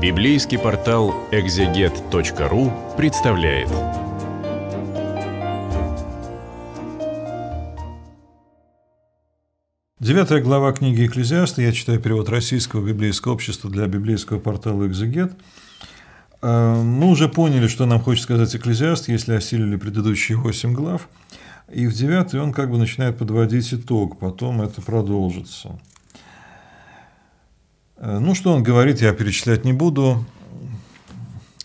Библейский портал экзегет.ру представляет. Девятая глава книги «Экклезиаста». Я читаю перевод Российского библейского общества для библейского портала «Экзегет». Э, мы уже поняли, что нам хочет сказать «Экклезиаст», если осилили предыдущие восемь глав. И в девятой он как бы начинает подводить итог, потом это продолжится – Э, ну, что он говорит, я перечислять не буду.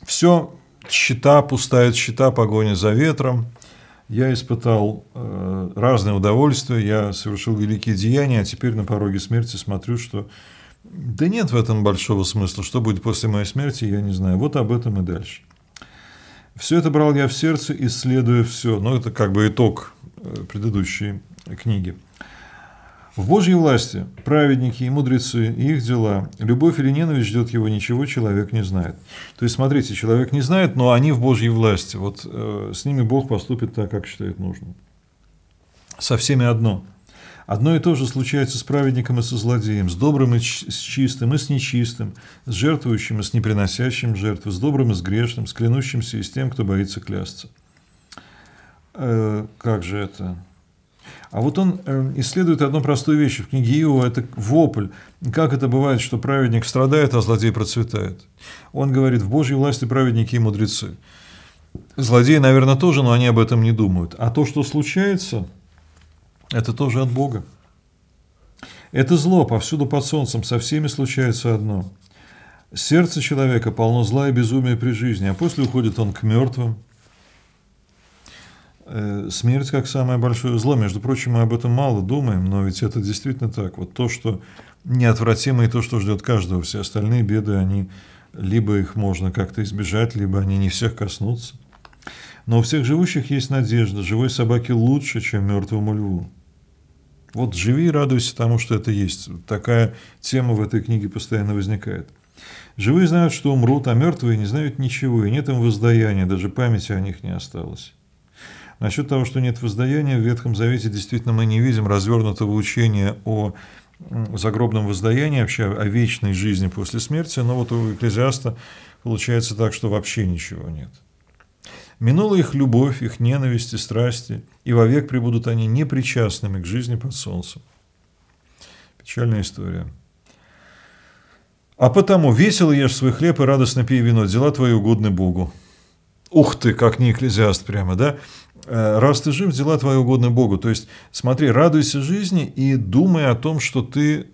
Все, счета, пустает счета, погоня за ветром. Я испытал э, разные удовольствия, я совершил великие деяния, а теперь на пороге смерти смотрю, что да нет в этом большого смысла, что будет после моей смерти, я не знаю. Вот об этом и дальше. Все это брал я в сердце, исследуя все. Но ну, это как бы итог э, предыдущей книги. В Божьей власти праведники и мудрецы, и их дела. Любовь или ненависть ждет его, ничего человек не знает. То есть, смотрите, человек не знает, но они в Божьей власти. Вот э, с ними Бог поступит так, как считает нужным. Со всеми одно. Одно и то же случается с праведником и со злодеем, с добрым и с чистым, и с нечистым, с жертвующим и с неприносящим жертву, с добрым и с грешным, с клянущимся и с тем, кто боится клясться. Э, как же это? А вот он э, исследует одну простую вещь в книге Иова – это вопль. Как это бывает, что праведник страдает, а злодей процветает? Он говорит, в Божьей власти праведники и мудрецы. Злодеи, наверное, тоже, но они об этом не думают. А то, что случается, это тоже от Бога. Это зло повсюду под солнцем, со всеми случается одно. Сердце человека полно зла и безумия при жизни, а после уходит он к мертвым, Э, смерть как самое большое зло. Между прочим, мы об этом мало думаем, но ведь это действительно так. Вот то, что неотвратимо и то, что ждет каждого. Все остальные беды, они либо их можно как-то избежать, либо они не всех коснутся. Но у всех живущих есть надежда. Живой собаке лучше, чем мертвому льву. Вот живи и радуйся тому, что это есть. Такая тема в этой книге постоянно возникает. Живые знают, что умрут, а мертвые не знают ничего, и нет им воздаяния, даже памяти о них не осталось. Насчет того, что нет воздаяния, в Ветхом Завете действительно мы не видим развернутого учения о загробном воздаянии, вообще о вечной жизни после смерти, но вот у экклезиаста получается так, что вообще ничего нет. Минула их любовь, их ненависть и страсти, и вовек прибудут они непричастными к жизни под солнцем. Печальная история. А потому весело ешь свой хлеб и радостно пей вино, дела твои угодны Богу. Ух ты, как не экклезиаст прямо, да? Э, раз ты жив, дела твои угодны Богу. То есть, смотри, радуйся жизни и думай о том, что ты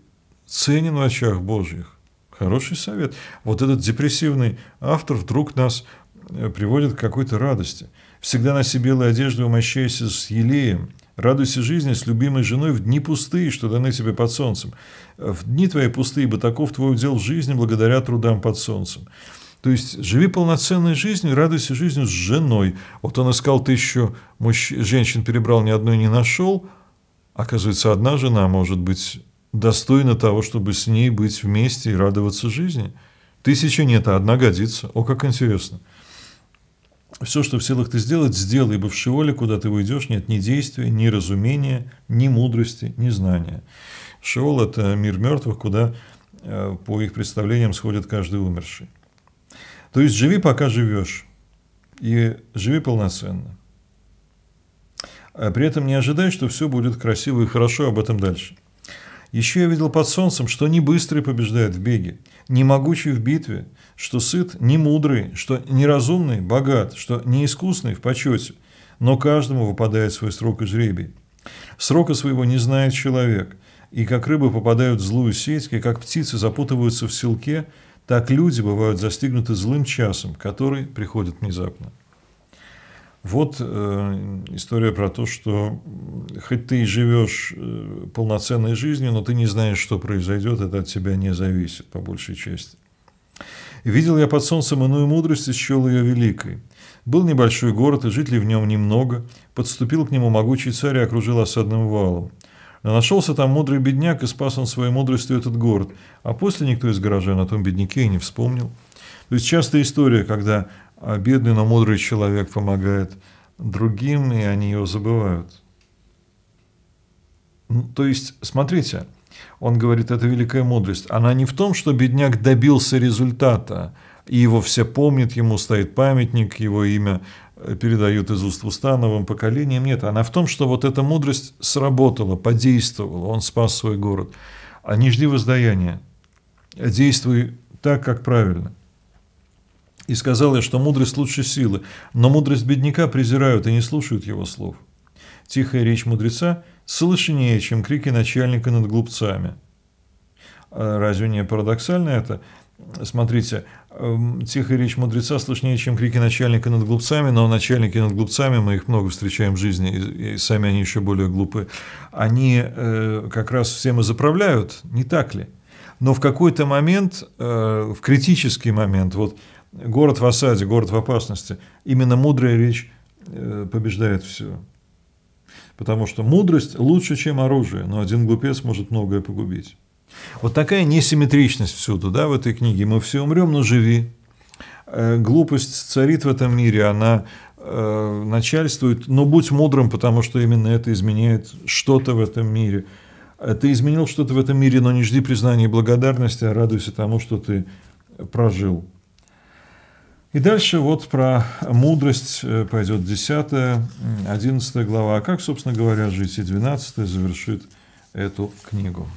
ценен в очах Божьих. Хороший совет. Вот этот депрессивный автор вдруг нас э, приводит к какой-то радости. Всегда на носи белые одежды, умощайся с елеем. Радуйся жизни с любимой женой в дни пустые, что даны тебе под солнцем. Э, в дни твои пустые, бытаков твой удел в жизни благодаря трудам под солнцем. То есть живи полноценной жизнью, радуйся жизнью с женой. Вот он искал тысячу мужч... женщин, перебрал, ни одной не нашел. Оказывается, одна жена может быть достойна того, чтобы с ней быть вместе и радоваться жизни. Тысячи нет, а одна годится. О, как интересно. Все, что в силах ты сделать, сделай, ибо в Шиоле, куда ты уйдешь, нет ни действия, ни разумения, ни мудрости, ни знания. Шиол – это мир мертвых, куда, э, по их представлениям, сходит каждый умерший. То есть живи, пока живешь. И живи полноценно. А при этом не ожидай, что все будет красиво и хорошо, об этом дальше. Еще я видел под солнцем, что не быстрый побеждает в беге, не могучий в битве, что сыт не мудрый, что неразумный богат, что неискусный в почете, но каждому выпадает свой срок и жребий. Срока своего не знает человек, и как рыбы попадают в злую сеть, и как птицы запутываются в селке – так люди бывают застигнуты злым часом, который приходит внезапно. Вот э, история про то, что хоть ты и живешь э, полноценной жизнью, но ты не знаешь, что произойдет, это от тебя не зависит, по большей части. «Видел я под солнцем иную мудрость и счел ее великой. Был небольшой город, и жителей в нем немного. Подступил к нему могучий царь и окружил осадным валом. Но нашелся там мудрый бедняк, и спас он своей мудростью этот город. А после никто из горожан о том бедняке и не вспомнил. То есть частая история, когда а, бедный, но мудрый человек помогает другим, и они его забывают. Ну, то есть, смотрите, он говорит, это великая мудрость. Она не в том, что бедняк добился результата, и его все помнят, ему стоит памятник, его имя э, передают из уст в уста новым поколениям. Нет, она в том, что вот эта мудрость сработала, подействовала, он спас свой город. А не жди воздаяния, а действуй так, как правильно. И сказал я, что мудрость лучше силы, но мудрость бедняка презирают и не слушают его слов. Тихая речь мудреца слышнее, чем крики начальника над глупцами. А разве не парадоксально это? Смотрите, эм, тихая речь мудреца слышнее, чем крики начальника над глупцами, но начальники над глупцами, мы их много встречаем в жизни, и, сами они еще более глупы, они э, как раз всем и заправляют, не так ли? Но в какой-то момент, э, в критический момент, вот город в осаде, город в опасности, именно мудрая речь э, побеждает все. Потому что мудрость лучше, чем оружие, но один глупец может многое погубить. Вот такая несимметричность всюду, да, в этой книге. Мы все умрем, но живи. Э, глупость царит в этом мире, она э, начальствует, но будь мудрым, потому что именно это изменяет что-то в этом мире. Ты изменил что-то в этом мире, но не жди признания и благодарности, а радуйся тому, что ты прожил. И дальше вот про мудрость э, пойдет 10, 11 глава. А как, собственно говоря, жить? И 12 завершит эту книгу.